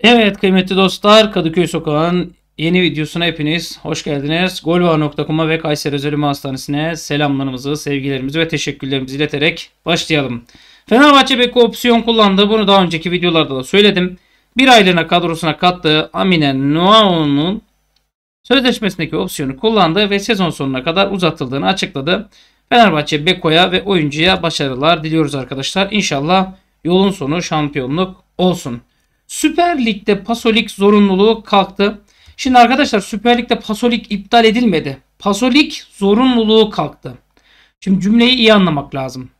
Evet kıymetli dostlar Kadıköy Sokağı'nın yeni videosuna hepiniz hoş geldiniz. Golva.com'a ve Kayseri Özel Hastanesi'ne selamlarımızı, sevgilerimizi ve teşekkürlerimizi ileterek başlayalım. Fenerbahçe Beko opsiyon kullandı. Bunu daha önceki videolarda da söyledim. Bir aylığına kadrosuna kattığı Amine Nuao'nun sözleşmesindeki opsiyonu kullandı ve sezon sonuna kadar uzatıldığını açıkladı. Fenerbahçe Beko'ya ve oyuncuya başarılar diliyoruz arkadaşlar. İnşallah yolun sonu şampiyonluk olsun. Süper Lig'de Pasolik zorunluluğu kalktı. Şimdi arkadaşlar Süper Lig'de Pasolik iptal edilmedi. Pasolik zorunluluğu kalktı. Şimdi cümleyi iyi anlamak lazım.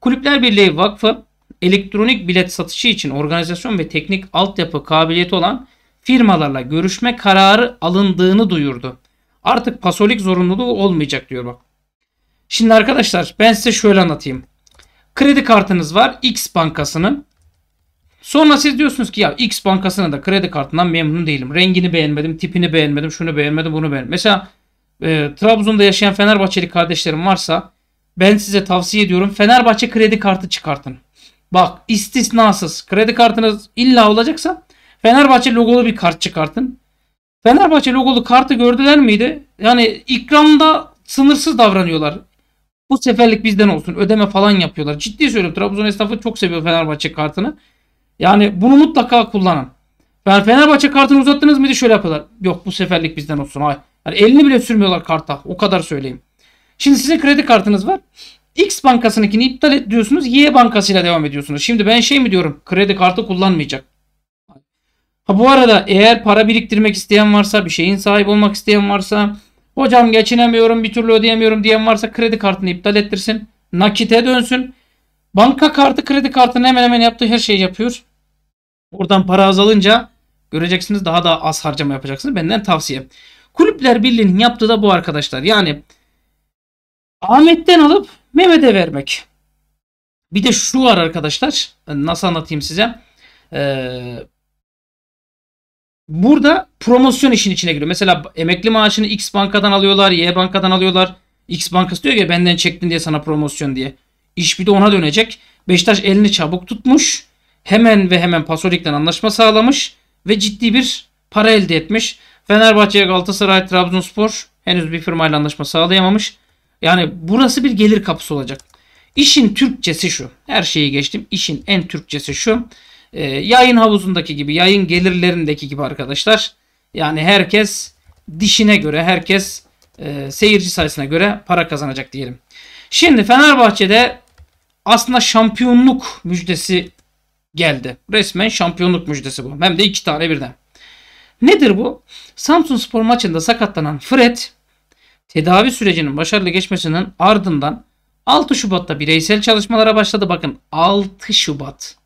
Kulüpler Birliği Vakfı elektronik bilet satışı için organizasyon ve teknik altyapı kabiliyeti olan firmalarla görüşme kararı alındığını duyurdu. Artık pasolik zorunluluğu olmayacak diyor bak. Şimdi arkadaşlar ben size şöyle anlatayım. Kredi kartınız var X bankasının. Sonra siz diyorsunuz ki ya X bankasına da kredi kartından memnun değilim. Rengini beğenmedim, tipini beğenmedim, şunu beğenmedim, bunu beğenmedim. Mesela e, Trabzon'da yaşayan Fenerbahçeli kardeşlerim varsa ben size tavsiye ediyorum Fenerbahçe kredi kartı çıkartın. Bak istisnasız kredi kartınız illa olacaksa Fenerbahçe logolu bir kart çıkartın. Fenerbahçe logolu kartı gördüler miydi? Yani ikramda sınırsız davranıyorlar. Bu seferlik bizden olsun ödeme falan yapıyorlar. Ciddi söylüyorum Trabzon esnafı çok seviyor Fenerbahçe kartını. Yani bunu mutlaka kullanın. Ben Fenerbahçe kartını uzattınız mıydı şöyle yapıyorlar. Yok bu seferlik bizden olsun. Ay, Yani elini bile sürmüyorlar karta. O kadar söyleyeyim. Şimdi sizin kredi kartınız var. X bankasınınkini iptal et diyorsunuz. Y bankasıyla devam ediyorsunuz. Şimdi ben şey mi diyorum? Kredi kartı kullanmayacak. Ha bu arada eğer para biriktirmek isteyen varsa, bir şeyin sahip olmak isteyen varsa, hocam geçinemiyorum, bir türlü ödeyemiyorum diyen varsa kredi kartını iptal ettirsin. Nakite dönsün. Banka kartı, kredi kartının hemen hemen yaptığı her şeyi yapıyor. Oradan para azalınca göreceksiniz daha da az harcama yapacaksınız. Benden tavsiye. Kulüpler Birliği'nin yaptığı da bu arkadaşlar. Yani Ahmet'ten alıp Mehmet'e vermek. Bir de şu var arkadaşlar. Nasıl anlatayım size? Ee, burada promosyon işin içine giriyor. Mesela emekli maaşını X bankadan alıyorlar, Y bankadan alıyorlar. X bankası diyor ki benden çektin diye sana promosyon diye. İş bir de ona dönecek. Beşiktaş elini çabuk tutmuş. Hemen ve hemen Pasolik'ten anlaşma sağlamış ve ciddi bir para elde etmiş. Fenerbahçe, Galatasaray, Trabzonspor henüz bir firmayla anlaşma sağlayamamış. Yani burası bir gelir kapısı olacak. İşin Türkçesi şu. Her şeyi geçtim. İşin en Türkçesi şu. E, yayın havuzundaki gibi, yayın gelirlerindeki gibi arkadaşlar. Yani herkes dişine göre, herkes e, seyirci sayısına göre para kazanacak diyelim. Şimdi Fenerbahçe'de aslında şampiyonluk müjdesi geldi. Resmen şampiyonluk müjdesi bu. Hem de iki tane birden. Nedir bu? Samsun Spor maçında sakatlanan Fred tedavi sürecinin başarılı geçmesinin ardından 6 Şubat'ta bireysel çalışmalara başladı. Bakın 6 Şubat.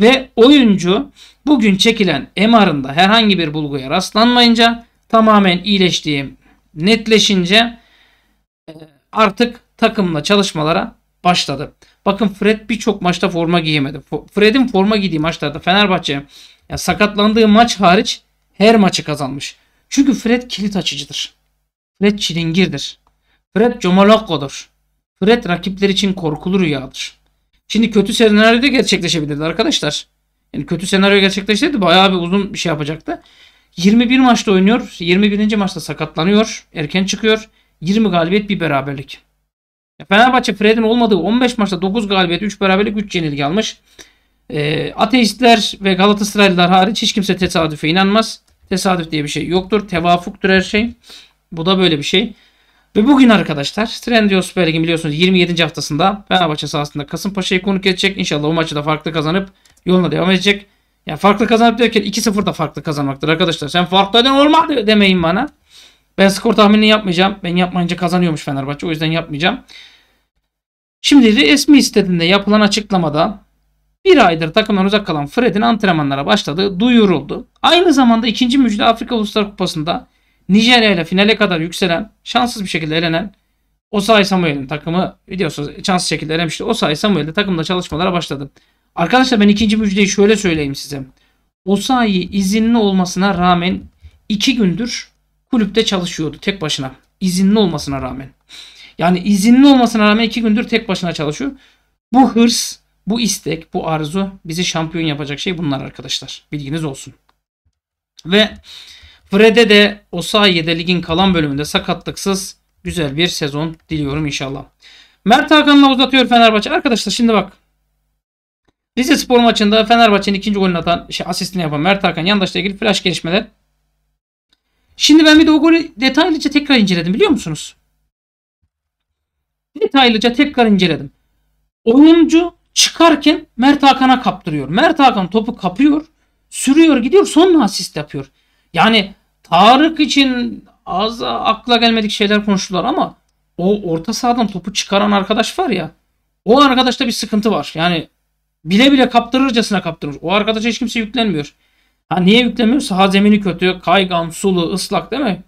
Ve oyuncu bugün çekilen MR'ında herhangi bir bulguya rastlanmayınca tamamen iyileştiği netleşince e, artık takımla çalışmalara başladı. Bakın Fred birçok maçta forma giyemedi. Fred'in forma giydiği maçlarda Fenerbahçe yani sakatlandığı maç hariç her maçı kazanmış. Çünkü Fred kilit açıcıdır. Fred çilingirdir. Fred comalakodur. Fred rakipler için korkulu rüyadır. Şimdi kötü senaryo da gerçekleşebilirdi arkadaşlar. Yani kötü senaryo gerçekleşseydi bayağı bir uzun bir şey yapacaktı. 21 maçta oynuyor. 21. maçta sakatlanıyor. Erken çıkıyor. 20 galibiyet bir beraberlik. Fenerbahçe Fred'in olmadığı 15 maçta 9 galibiyet, 3 beraberlik, 3 yenilgi almış. E, ateistler ve Galatasaraylılar hariç hiç kimse tesadüfe inanmaz. Tesadüf diye bir şey yoktur. Tevafuktur her şey. Bu da böyle bir şey. Ve bugün arkadaşlar Trendyol Süper Lig'in biliyorsunuz 27. haftasında Fenerbahçe sahasında Kasımpaşa'yı konuk edecek. İnşallah o maçı da farklı kazanıp yoluna devam edecek. Yani farklı kazanıp derken 2-0 da farklı kazanmaktır arkadaşlar. Sen farklı ne olmadı demeyin bana. Ben skor tahminini yapmayacağım. Ben yapmayınca kazanıyormuş Fenerbahçe. O yüzden yapmayacağım. Şimdi resmi istediğinde yapılan açıklamada bir aydır takımdan uzak kalan Fred'in antrenmanlara başladığı duyuruldu. Aynı zamanda ikinci müjde Afrika Uluslar Kupası'nda Nijerya ile finale kadar yükselen, şanssız bir şekilde elenen Osay Samuel'in takımı biliyorsunuz şanssız şekilde elemişti. Osay Samuel de takımda çalışmalara başladı. Arkadaşlar ben ikinci müjdeyi şöyle söyleyeyim size. Osayi izinli olmasına rağmen iki gündür kulüpte çalışıyordu tek başına. İzinli olmasına rağmen. Yani izinli olmasına rağmen iki gündür tek başına çalışıyor. Bu hırs, bu istek, bu arzu bizi şampiyon yapacak şey bunlar arkadaşlar. Bilginiz olsun. Ve Fred'e de o sayede ligin kalan bölümünde sakatlıksız güzel bir sezon diliyorum inşallah. Mert Hakan'la uzatıyor Fenerbahçe. Arkadaşlar şimdi bak. Rize Spor maçında Fenerbahçe'nin ikinci golünü atan, şey, asistini yapan Mert Hakan yandaşla ilgili flash gelişmeler. Şimdi ben bir de o golü detaylıca tekrar inceledim biliyor musunuz? detaylıca tekrar inceledim. Oyuncu çıkarken Mert Hakan'a kaptırıyor. Mert Hakan topu kapıyor, sürüyor gidiyor sonra asist yapıyor. Yani Tarık için az akla gelmedik şeyler konuştular ama o orta sahadan topu çıkaran arkadaş var ya o arkadaşta bir sıkıntı var. Yani bile bile kaptırırcasına kaptırmış. O arkadaşa hiç kimse yüklenmiyor. Ha niye yüklemiyor? Saha zemini kötü, kaygan, sulu, ıslak değil mi?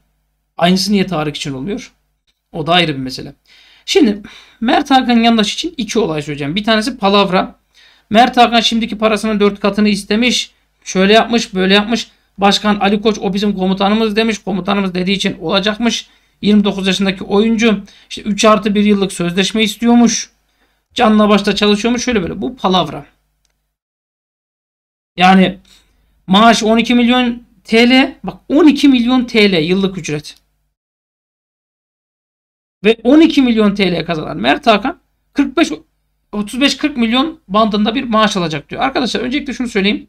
Aynısı niye Tarık için oluyor? O da ayrı bir mesele. Şimdi Mert Hakan Yandaş için iki olay söyleyeceğim. Bir tanesi palavra. Mert Hakan şimdiki parasının dört katını istemiş. Şöyle yapmış böyle yapmış. Başkan Ali Koç o bizim komutanımız demiş. Komutanımız dediği için olacakmış. 29 yaşındaki oyuncu işte 3 artı 1 yıllık sözleşme istiyormuş. Canla başta çalışıyormuş. Şöyle böyle bu palavra. Yani maaş 12 milyon TL. Bak 12 milyon TL yıllık ücret ve 12 milyon TL kazanan Mert Hakan 45 35-40 milyon bandında bir maaş alacak diyor. Arkadaşlar öncelikle şunu söyleyeyim.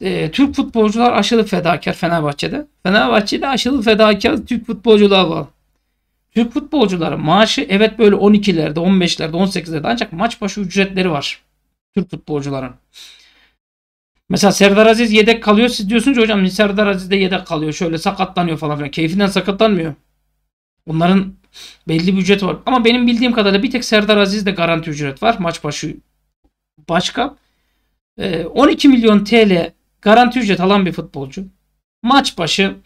E, Türk futbolcular aşılı fedakar Fenerbahçe'de. Fenerbahçe'de aşılı fedakar Türk futbolcular var. Türk futbolcuları maaşı evet böyle 12'lerde, 15'lerde, 18'lerde ancak maç başı ücretleri var. Türk futbolcuların. Mesela Serdar Aziz yedek kalıyor. Siz diyorsunuz hocam Serdar Aziz de yedek kalıyor. Şöyle sakatlanıyor falan filan. Keyfinden sakatlanmıyor. Onların Belli bir ücret var. Ama benim bildiğim kadarıyla bir tek Serdar Aziz de garanti ücret var. Maç başı başka. 12 ee, milyon TL garanti ücret alan bir futbolcu. Maç başı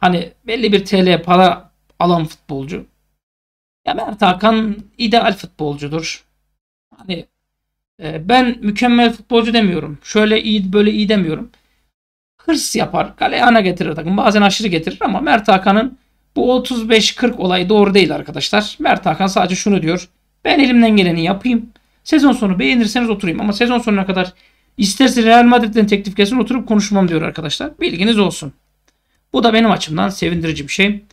hani belli bir TL para alan futbolcu. Ya Mert Hakan ideal futbolcudur. Hani e, ben mükemmel futbolcu demiyorum. Şöyle iyi böyle iyi demiyorum. Hırs yapar. Kaleye ana getirir takım. Bazen aşırı getirir ama Mert Hakan'ın bu 35-40 olay doğru değil arkadaşlar. Mert Hakan sadece şunu diyor. Ben elimden geleni yapayım. Sezon sonu beğenirseniz oturayım ama sezon sonuna kadar isterse Real Madrid'den teklif gelsin oturup konuşmam diyor arkadaşlar. Bilginiz olsun. Bu da benim açımdan sevindirici bir şey.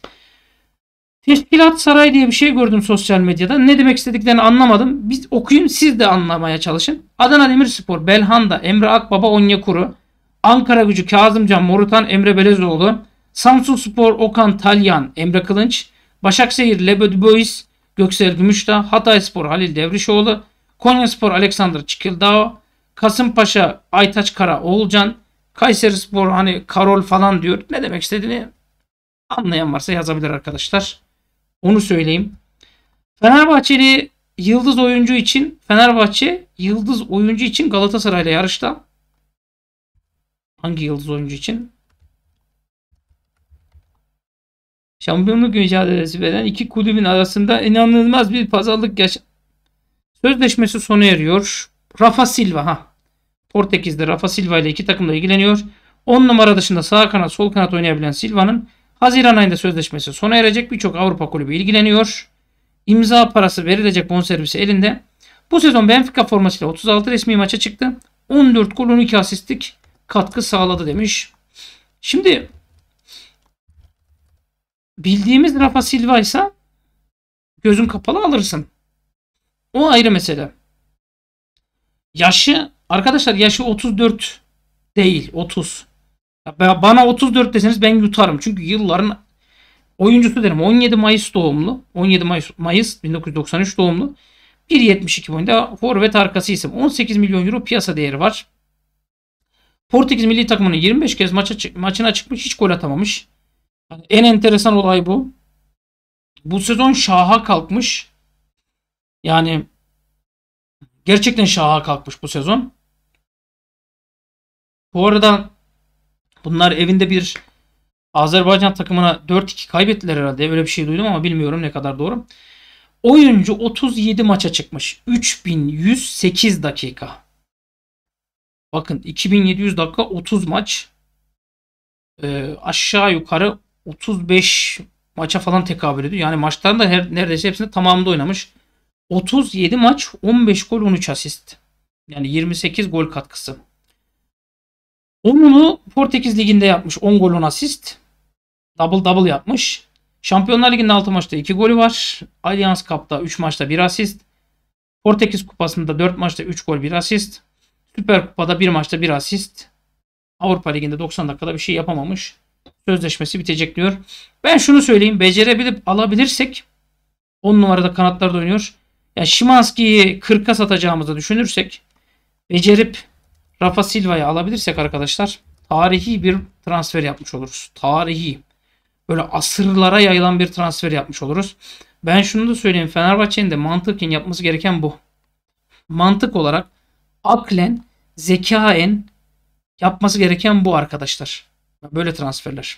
Teşkilat saray diye bir şey gördüm sosyal medyada. Ne demek istediklerini anlamadım. Biz okuyun siz de anlamaya çalışın. Adana Demirspor, Belhanda, Emre Akbaba, Onyekuru, Ankara Gücü, Kazımcan, Morutan, Emre Belezoğlu, Samsun Spor Okan Talyan, Emre Kılınç, Başakşehir Lebed Boys, Göksel Gümüşdağ, Hatay Spor Halil Devrişoğlu, Konya Spor Alexander Çikildao, Kasımpaşa Aytaç Kara Oğulcan, Kayseri Spor hani Karol falan diyor. Ne demek istediğini anlayan varsa yazabilir arkadaşlar. Onu söyleyeyim. Fenerbahçeli yıldız oyuncu için Fenerbahçe yıldız oyuncu için Galatasaray'la yarışta. Hangi yıldız oyuncu için? şampiyonluk mücadelesi veren iki kulübün arasında inanılmaz bir pazarlık yaş sözleşmesi sona eriyor. Rafa Silva ha. Portekiz'de Rafa Silva ile iki takımla ilgileniyor. 10 numara dışında sağ kanat sol kanat oynayabilen Silva'nın Haziran ayında sözleşmesi sona erecek birçok Avrupa kulübü ilgileniyor. İmza parası verilecek bonservisi elinde. Bu sezon Benfica formasıyla 36 resmi maça çıktı. 14 gol 12 asistlik katkı sağladı demiş. Şimdi Bildiğimiz Rafa Silva ise gözün kapalı alırsın. O ayrı mesele. Yaşı arkadaşlar yaşı 34 değil 30. Bana 34 deseniz ben yutarım. Çünkü yılların oyuncusu derim. 17 Mayıs doğumlu. 17 Mayıs, Mayıs 1993 doğumlu. 1.72 boyunda forvet arkası isim. 18 milyon euro piyasa değeri var. Portekiz milli takımının 25 kez maça, maçına çıkmış hiç gol atamamış. Yani en enteresan olay bu. Bu sezon şaha kalkmış. Yani gerçekten şaha kalkmış bu sezon. Bu arada bunlar evinde bir Azerbaycan takımına 4-2 kaybettiler herhalde. Öyle bir şey duydum ama bilmiyorum ne kadar doğru. Oyuncu 37 maça çıkmış. 3108 dakika. Bakın 2700 dakika 30 maç. Ee, aşağı yukarı 35 maça falan tekabül ediyor. Yani maçların da her, neredeyse hepsini tamamında oynamış. 37 maç, 15 gol, 13 asist. Yani 28 gol katkısı. Onunu Portekiz Ligi'nde yapmış. 10 gol 10 asist. Double double yapmış. Şampiyonlar Ligi'nde 6 maçta 2 golü var. Allianz Cup'ta 3 maçta 1 asist. Portekiz Kupası'nda 4 maçta 3 gol 1 asist. Süper Kupa'da 1 maçta 1 asist. Avrupa Ligi'nde 90 dakikada bir şey yapamamış sözleşmesi bitecek diyor. Ben şunu söyleyeyim. Becerebilip alabilirsek 10 numarada kanatlarda oynuyor. Ya yani Şimanski'yi 40'a satacağımızı düşünürsek becerip Rafa Silva'yı alabilirsek arkadaşlar tarihi bir transfer yapmış oluruz. Tarihi. Böyle asırlara yayılan bir transfer yapmış oluruz. Ben şunu da söyleyeyim. Fenerbahçe'nin de mantıken yapması gereken bu. Mantık olarak aklen, zekaen yapması gereken bu arkadaşlar. Böyle transferler.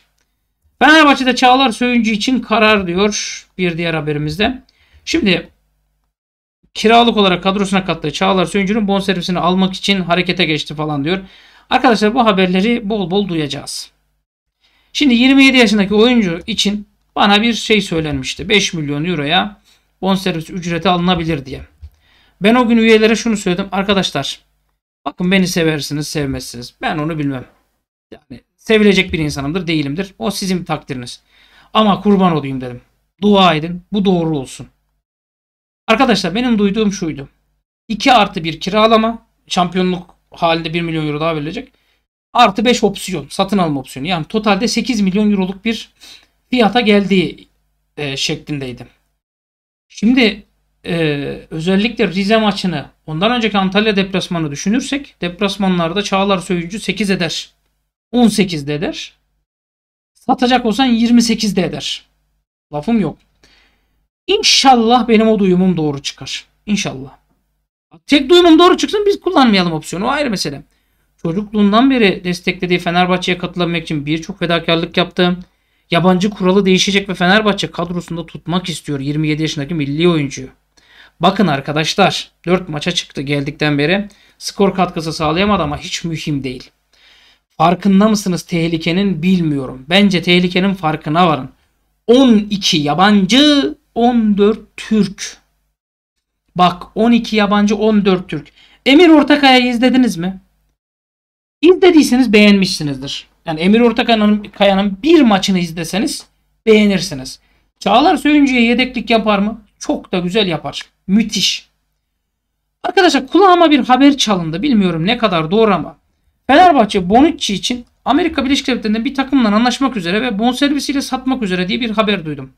Fenerbahçe'de Çağlar Söyüncü için karar diyor bir diğer haberimizde. Şimdi kiralık olarak kadrosuna kattığı Çağlar Söyüncü'nün bonservisini almak için harekete geçti falan diyor. Arkadaşlar bu haberleri bol bol duyacağız. Şimdi 27 yaşındaki oyuncu için bana bir şey söylenmişti. 5 milyon euroya bonservis ücreti alınabilir diye. Ben o gün üyelere şunu söyledim. Arkadaşlar bakın beni seversiniz sevmezsiniz. Ben onu bilmem. Yani Sevilecek bir insanımdır değilimdir. O sizin takdiriniz. Ama kurban olayım dedim. Dua edin. Bu doğru olsun. Arkadaşlar benim duyduğum şuydu. 2 artı 1 kiralama. Şampiyonluk halinde 1 milyon euro daha verilecek. Artı 5 opsiyon. Satın alma opsiyonu. Yani totalde 8 milyon euroluk bir fiyata geldiği e, şeklindeydi. Şimdi e, özellikle Rize maçını ondan önceki Antalya deplasmanı düşünürsek deplasmanlarda Çağlar Söyüncü 8 eder. 18'dedir. Satacak olsan 28'dedir. Lafım yok. İnşallah benim o duyumum doğru çıkar. İnşallah. Tek duyumum doğru çıksın biz kullanmayalım opsiyonu. O ayrı mesele. Çocukluğundan beri desteklediği Fenerbahçe'ye katılabilmek için birçok fedakarlık yaptım. Yabancı kuralı değişecek ve Fenerbahçe kadrosunda tutmak istiyor 27 yaşındaki milli oyuncu. Bakın arkadaşlar 4 maça çıktı geldikten beri. Skor katkısı sağlayamadı ama hiç mühim değil. Farkında mısınız tehlikenin bilmiyorum. Bence tehlikenin farkına varın. 12 yabancı 14 Türk. Bak 12 yabancı 14 Türk. Emir Ortakaya izlediniz mi? İzlediyseniz beğenmişsinizdir. Yani Emir Ortakaya'nın bir maçını izleseniz beğenirsiniz. Çağlar Söyüncü'ye yedeklik yapar mı? Çok da güzel yapar. Müthiş. Arkadaşlar kulağıma bir haber çalındı. Bilmiyorum ne kadar doğru ama Fenerbahçe Bonucci için Amerika Birleşik Devletleri'nde bir takımla anlaşmak üzere ve bonservisiyle satmak üzere diye bir haber duydum.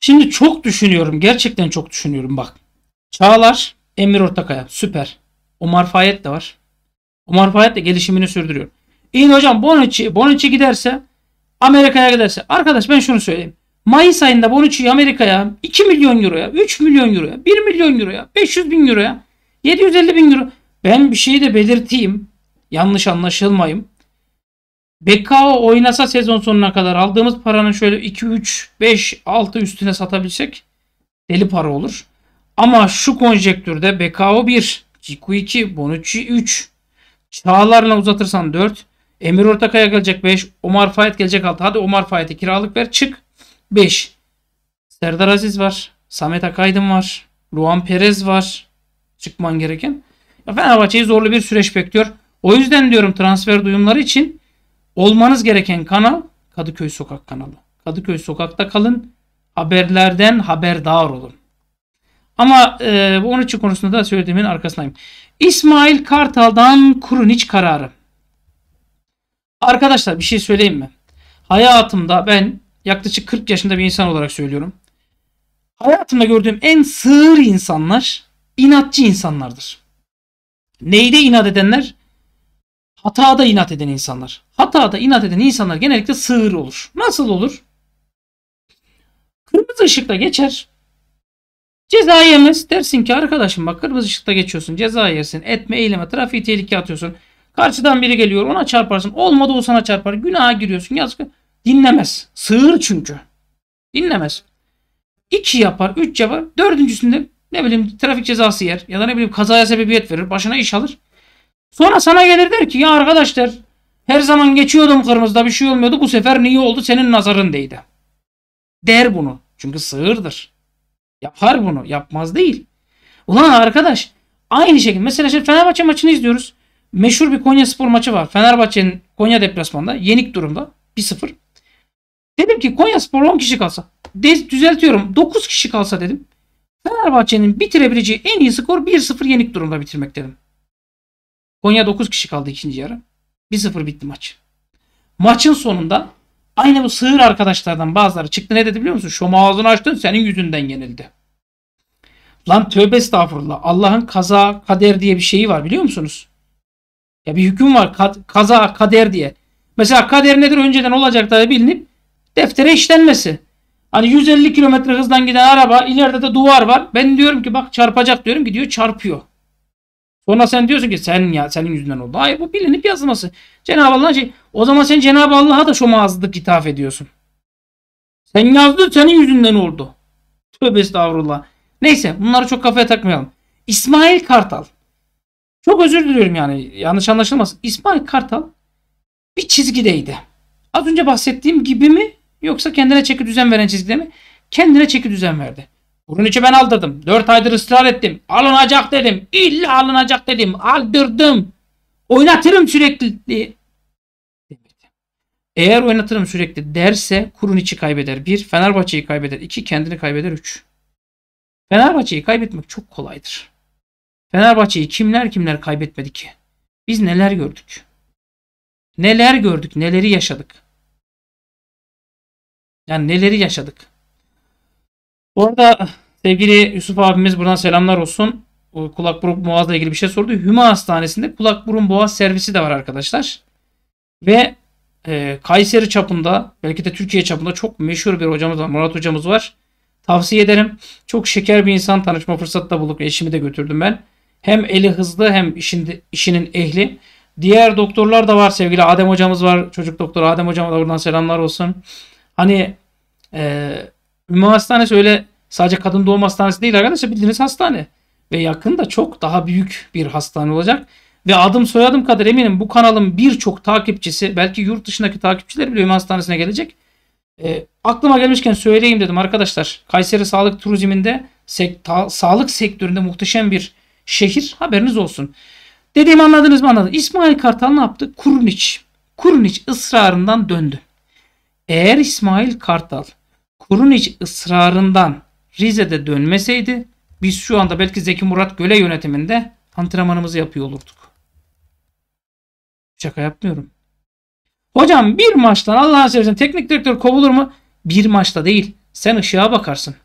Şimdi çok düşünüyorum. Gerçekten çok düşünüyorum bak. Çağlar, Emir Ortakaya süper. Omar Fayet de var. Omar Fayet de gelişimini sürdürüyor. İyi hocam Bonucci, Bonucci giderse Amerika'ya giderse. Arkadaş ben şunu söyleyeyim. Mayıs ayında Bonucci'yi Amerika'ya 2 milyon euroya, 3 milyon euroya, 1 milyon euroya, 500 bin euroya, 750 bin euro. Ben bir şeyi de belirteyim. Yanlış anlaşılmayayım. Bekao oynasa sezon sonuna kadar aldığımız paranın şöyle 2, 3, 5, 6 üstüne satabilsek deli para olur. Ama şu konjektürde Bekao 1, Ciku 2, Bonucci 3, Çağlar'la uzatırsan 4, Emir Ortakaya gelecek 5, Omar Fayet gelecek 6. Hadi Omar Fayet'e kiralık ver çık. 5. Serdar Aziz var. Samet Akaydın var. Luan Perez var. Çıkman gereken. Fenerbahçe'yi zorlu bir süreç bekliyor. O yüzden diyorum transfer duyumları için olmanız gereken kanal Kadıköy Sokak kanalı. Kadıköy Sokak'ta kalın. Haberlerden haberdar olun. Ama e, 13 konusunda da söylediğimin arkasındayım. İsmail Kartal'dan Kurun hiç kararı. Arkadaşlar bir şey söyleyeyim mi? Hayatımda ben yaklaşık 40 yaşında bir insan olarak söylüyorum. Hayatımda gördüğüm en sığır insanlar inatçı insanlardır. Neyde inat edenler? Hatada inat eden insanlar. Hatada inat eden insanlar genellikle sığır olur. Nasıl olur? Kırmızı ışıkta geçer. Ceza yemez. Dersin ki arkadaşım bak kırmızı ışıkta geçiyorsun. Ceza yersin. Etme eyleme. Trafiği tehlikeye atıyorsun. Karşıdan biri geliyor ona çarparsın. Olmadı o sana çarpar. Günaha giriyorsun. Yazık. Dinlemez. Sığır çünkü. Dinlemez. İki yapar, üç yapar. Dördüncüsünde ne bileyim trafik cezası yer ya da ne bileyim kazaya sebebiyet verir. Başına iş alır. Sonra sana gelir der ki ya arkadaşlar her zaman geçiyordum kırmızıda bir şey olmuyordu. Bu sefer niye oldu? Senin nazarın değdi. Der bunu. Çünkü sığırdır. Yapar bunu. Yapmaz değil. Ulan arkadaş aynı şekilde mesela şimdi Fenerbahçe maçını izliyoruz. Meşhur bir Konya spor maçı var. Fenerbahçe'nin Konya deplasmanda yenik durumda 1-0. Dedim ki Konya Spor 10 kişi kalsa. De, düzeltiyorum 9 kişi kalsa dedim. Fenerbahçe'nin bitirebileceği en iyi skor 1-0 yenik durumda bitirmek dedim. Konya 9 kişi kaldı ikinci yarı. 1-0 bitti maç. Maçın sonunda aynı bu sığır arkadaşlardan bazıları çıktı ne dedi biliyor musun? Şom ağzını açtın senin yüzünden yenildi. Lan tövbe estağfurullah. Allah'ın kaza kader diye bir şeyi var biliyor musunuz? Ya bir hüküm var kaza kader diye. Mesela kader nedir önceden olacak da bilinip deftere işlenmesi. Hani 150 kilometre hızdan giden araba ileride de duvar var. Ben diyorum ki bak çarpacak diyorum gidiyor çarpıyor. Sonra sen diyorsun ki sen ya senin yüzünden oldu. Hayır bu bilinip yazılması. Cenab-ı Allah şey o zaman sen Cenab-ı Allah'a da şu mağazlık ithaf ediyorsun. Sen yazdın senin yüzünden oldu. Tövbe estağfurullah. Neyse bunları çok kafaya takmayalım. İsmail Kartal. Çok özür diliyorum yani yanlış anlaşılmasın. İsmail Kartal bir çizgideydi. Az önce bahsettiğim gibi mi Yoksa kendine çeki düzen veren çizgide mi? Kendine çeki düzen verdi. Bunun için ben aldırdım. 4 aydır ısrar ettim. Alınacak dedim. İlla alınacak dedim. Aldırdım. Oynatırım sürekli. Eğer oynatırım sürekli derse kurun içi kaybeder. Bir Fenerbahçe'yi kaybeder. 2. Kendini kaybeder. Üç Fenerbahçe'yi kaybetmek çok kolaydır. Fenerbahçe'yi kimler kimler kaybetmedi ki? Biz neler gördük? Neler gördük, neleri yaşadık? Yani neleri yaşadık. Bu arada sevgili Yusuf abimiz buradan selamlar olsun. Kulak burun boğazla ilgili bir şey sordu. Hüma Hastanesi'nde kulak burun boğaz servisi de var arkadaşlar. Ve e, Kayseri çapında belki de Türkiye çapında çok meşhur bir hocamız var. Murat hocamız var. Tavsiye ederim. Çok şeker bir insan tanışma fırsatı da bulduk. Eşimi de götürdüm ben. Hem eli hızlı hem işin, işinin ehli. Diğer doktorlar da var sevgili Adem hocamız var. Çocuk doktoru. Adem hocama da buradan selamlar olsun. Hani e, Ümmü Hastanesi öyle sadece kadın doğum hastanesi değil arkadaşlar bildiğiniz hastane. Ve yakında çok daha büyük bir hastane olacak. Ve adım soyadım kadar eminim bu kanalın birçok takipçisi belki yurt dışındaki takipçiler bile Ümmü Hastanesi'ne gelecek. E, aklıma gelmişken söyleyeyim dedim arkadaşlar. Kayseri Sağlık Turizminde sek, ta, sağlık sektöründe muhteşem bir şehir haberiniz olsun. Dediğimi anladınız mı anladınız. İsmail Kartal ne yaptı? Kurun Kurun Kurniç ısrarından döndü. Eğer İsmail Kartal Kurunic ısrarından Rize'de dönmeseydi biz şu anda belki Zeki Murat Göle yönetiminde antrenmanımızı yapıyor olurduk. Şaka yapmıyorum. Hocam bir maçtan Allah'ın seversen teknik direktör kovulur mu? Bir maçta değil. Sen ışığa bakarsın.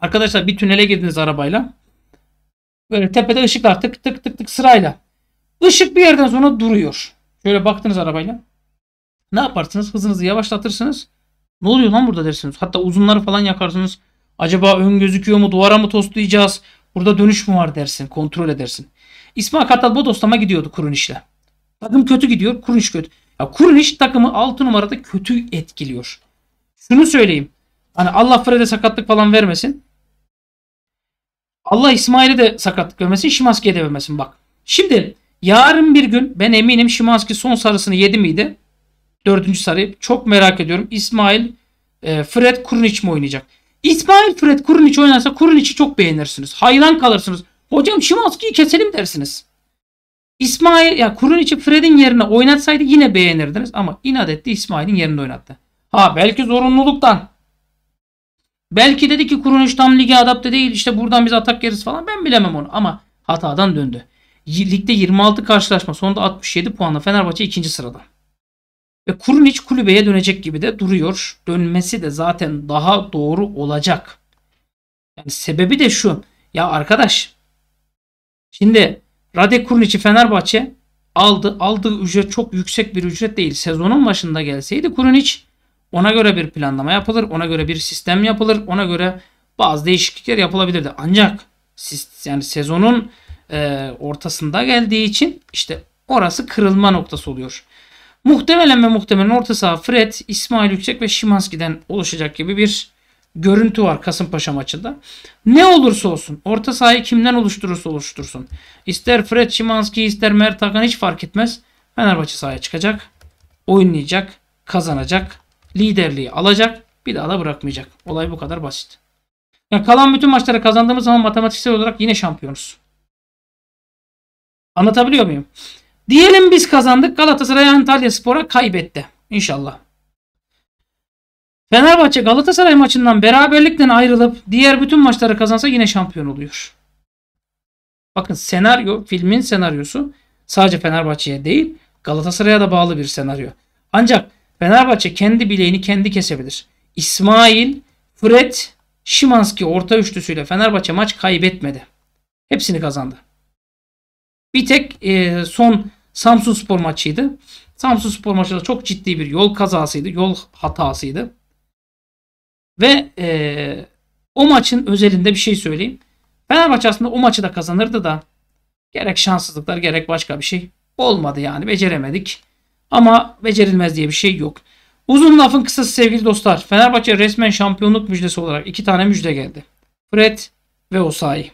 Arkadaşlar bir tünele girdiniz arabayla. Böyle tepede ışıklar tık tık tık tık sırayla. Işık bir yerden sonra duruyor. Şöyle baktınız arabayla. Ne yaparsınız? Hızınızı yavaşlatırsınız. Ne oluyor lan burada dersiniz. Hatta uzunları falan yakarsınız. Acaba ön gözüküyor mu? Duvara mı toslayacağız? Burada dönüş mü var dersin. Kontrol edersin. İsmail Kartal Bodoslama gidiyordu Kuruniş'le. Takım kötü gidiyor. Kuruniş kötü. Ya Kuruniş takımı 6 numarada kötü etkiliyor. Şunu söyleyeyim. Hani Allah Fred'e sakatlık falan vermesin. Allah İsmail'e de sakatlık vermesin. Şimanski'ye de vermesin bak. Şimdi yarın bir gün ben eminim Şimanski son sarısını yedi miydi? Dördüncü sarıyı. Çok merak ediyorum. İsmail e, Fred Kurnic mi oynayacak? İsmail Fred Kurnic oynarsa Kurnic'i çok beğenirsiniz. Hayran kalırsınız. Hocam Şimanski'yi keselim dersiniz. İsmail ya Kurnic'i Fred'in yerine oynatsaydı yine beğenirdiniz ama inat etti İsmail'in yerinde oynattı. Ha belki zorunluluktan. Belki dedi ki Kurunic tam lige adapte değil işte buradan biz atak yeriz falan ben bilemem onu ama hatadan döndü. Ligde 26 karşılaşma sonunda 67 puanla Fenerbahçe ikinci sırada. Ve Kurunic kulübeye dönecek gibi de duruyor. Dönmesi de zaten daha doğru olacak. Yani sebebi de şu. Ya arkadaş şimdi Rade Kurinic'i Fenerbahçe aldı. Aldığı ücret çok yüksek bir ücret değil. Sezonun başında gelseydi Kurunic ona göre bir planlama yapılır. Ona göre bir sistem yapılır. Ona göre bazı değişiklikler yapılabilirdi. Ancak yani sezonun e, ortasında geldiği için işte orası kırılma noktası oluyor. Muhtemelen ve muhtemelen orta saha Fred, İsmail Yüksek ve Şimanski'den oluşacak gibi bir görüntü var Kasımpaşa maçında. Ne olursa olsun orta sahayı kimden oluşturursa oluştursun. İster Fred Şimanski ister Mert Hakan hiç fark etmez. Fenerbahçe sahaya çıkacak. Oynayacak. Kazanacak. Liderliği alacak. Bir daha da bırakmayacak. Olay bu kadar basit. Yani kalan bütün maçları kazandığımız zaman matematiksel olarak yine şampiyonuz. Anlatabiliyor muyum? Diyelim biz kazandık. Galatasaray Antalya Spor'a kaybetti. İnşallah. Fenerbahçe Galatasaray maçından beraberlikten ayrılıp diğer bütün maçları kazansa yine şampiyon oluyor. Bakın senaryo, filmin senaryosu sadece Fenerbahçe'ye değil Galatasaray'a da bağlı bir senaryo. Ancak Fenerbahçe kendi bileğini kendi kesebilir. İsmail, Fred, Şimanski orta üçlüsüyle Fenerbahçe maç kaybetmedi. Hepsini kazandı. Bir tek e, son Samsun Spor maçıydı. Samsun Spor maçında çok ciddi bir yol kazasıydı. Yol hatasıydı. Ve e, o maçın özelinde bir şey söyleyeyim. Fenerbahçe aslında o maçı da kazanırdı da gerek şanssızlıklar gerek başka bir şey olmadı yani beceremedik. Ama becerilmez diye bir şey yok. Uzun lafın kısası sevgili dostlar. Fenerbahçe resmen şampiyonluk müjdesi olarak iki tane müjde geldi. Fred ve Osayi.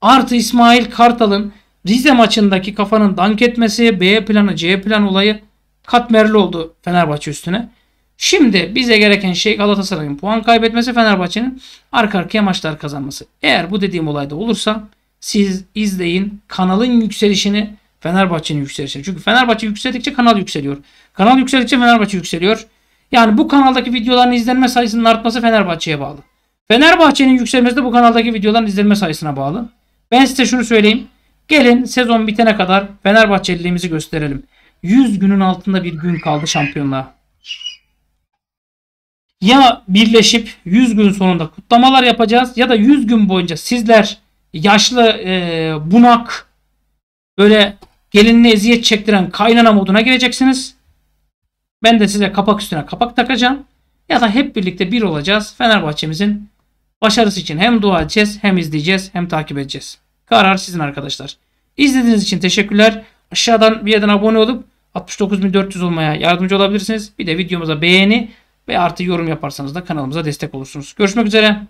Artı İsmail Kartal'ın Rize maçındaki kafanın dank etmesi, B planı, C planı olayı katmerli oldu Fenerbahçe üstüne. Şimdi bize gereken şey Galatasaray'ın puan kaybetmesi, Fenerbahçe'nin arka arkaya maçlar kazanması. Eğer bu dediğim olayda olursa siz izleyin kanalın yükselişini Fenerbahçe'nin yükselişini. Çünkü Fenerbahçe yükseldikçe kanal yükseliyor. Kanal yükseldikçe Fenerbahçe yükseliyor. Yani bu kanaldaki videoların izlenme sayısının artması Fenerbahçe'ye bağlı. Fenerbahçe'nin yükselmesi de bu kanaldaki videoların izlenme sayısına bağlı. Ben size şunu söyleyeyim. Gelin sezon bitene kadar Fenerbahçeliliğimizi gösterelim. 100 günün altında bir gün kaldı şampiyonluğa. Ya birleşip 100 gün sonunda kutlamalar yapacağız ya da 100 gün boyunca sizler yaşlı e, bunak böyle gelinine eziyet çektiren kaynana moduna gireceksiniz. Ben de size kapak üstüne kapak takacağım. Ya da hep birlikte bir olacağız. Fenerbahçe'mizin başarısı için hem dua edeceğiz hem izleyeceğiz hem takip edeceğiz. Karar sizin arkadaşlar. İzlediğiniz için teşekkürler. Aşağıdan bir yerden abone olup 69.400 olmaya yardımcı olabilirsiniz. Bir de videomuza beğeni ve artı yorum yaparsanız da kanalımıza destek olursunuz. Görüşmek üzere.